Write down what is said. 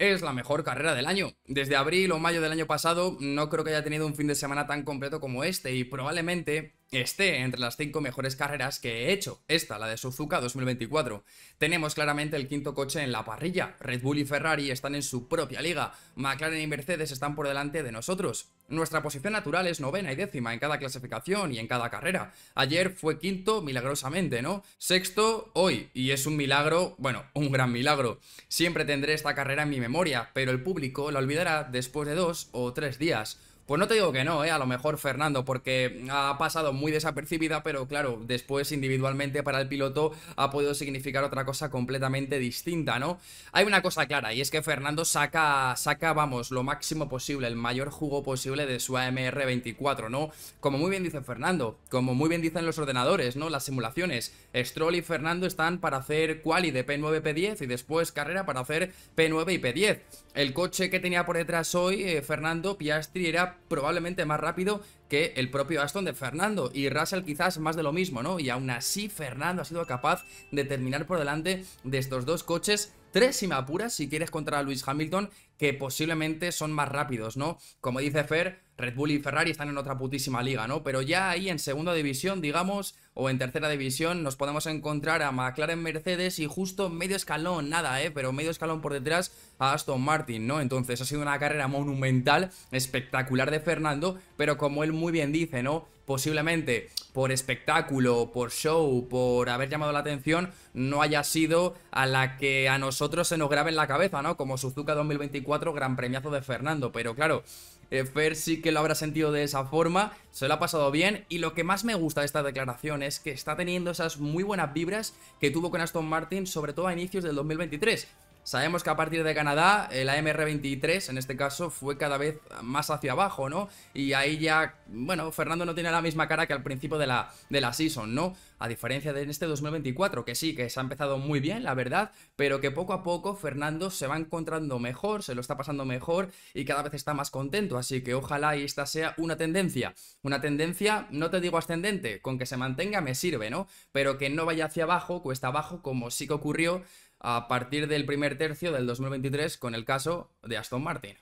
es la mejor carrera del año. Desde abril o mayo del año pasado no creo que haya tenido un fin de semana tan completo como este y probablemente esté entre las cinco mejores carreras que he hecho, esta, la de Suzuka 2024. Tenemos claramente el quinto coche en la parrilla, Red Bull y Ferrari están en su propia liga, McLaren y Mercedes están por delante de nosotros, nuestra posición natural es novena y décima en cada clasificación y en cada carrera. Ayer fue quinto, milagrosamente, ¿no? Sexto, hoy. Y es un milagro, bueno, un gran milagro. Siempre tendré esta carrera en mi memoria, pero el público la olvidará después de dos o tres días. Pues no te digo que no, ¿eh? a lo mejor Fernando, porque ha pasado muy desapercibida, pero claro, después individualmente para el piloto ha podido significar otra cosa completamente distinta, ¿no? Hay una cosa clara, y es que Fernando saca, saca vamos, lo máximo posible, el mayor jugo posible de su AMR24, ¿no? Como muy bien dice Fernando, como muy bien dicen los ordenadores, ¿no? Las simulaciones. Stroll y Fernando están para hacer quali de P9, P10 y después carrera para hacer P9 y P10. El coche que tenía por detrás hoy, eh, Fernando Piastri, era probablemente más rápido que el propio Aston de Fernando y Russell quizás más de lo mismo, ¿no? Y aún así Fernando ha sido capaz de terminar por delante de estos dos coches Tres, si me apuras, si quieres contra Luis Hamilton, que posiblemente son más rápidos, ¿no? Como dice Fer, Red Bull y Ferrari están en otra putísima liga, ¿no? Pero ya ahí en segunda división, digamos, o en tercera división, nos podemos encontrar a McLaren Mercedes y justo medio escalón, nada, ¿eh? Pero medio escalón por detrás a Aston Martin, ¿no? Entonces ha sido una carrera monumental, espectacular de Fernando, pero como él muy bien dice, ¿no? posiblemente por espectáculo, por show, por haber llamado la atención, no haya sido a la que a nosotros se nos grabe en la cabeza, ¿no? Como Suzuka 2024, gran premiazo de Fernando. Pero claro, eh, Fer sí que lo habrá sentido de esa forma, se lo ha pasado bien y lo que más me gusta de esta declaración es que está teniendo esas muy buenas vibras que tuvo con Aston Martin, sobre todo a inicios del 2023 Sabemos que a partir de Canadá, eh, la MR23 en este caso fue cada vez más hacia abajo, ¿no? Y ahí ya, bueno, Fernando no tiene la misma cara que al principio de la, de la season, ¿no? A diferencia de en este 2024, que sí, que se ha empezado muy bien, la verdad, pero que poco a poco Fernando se va encontrando mejor, se lo está pasando mejor y cada vez está más contento. Así que ojalá y esta sea una tendencia. Una tendencia, no te digo ascendente, con que se mantenga me sirve, ¿no? Pero que no vaya hacia abajo, cuesta abajo, como sí que ocurrió a partir del primer tercio del 2023 con el caso de Aston Martin.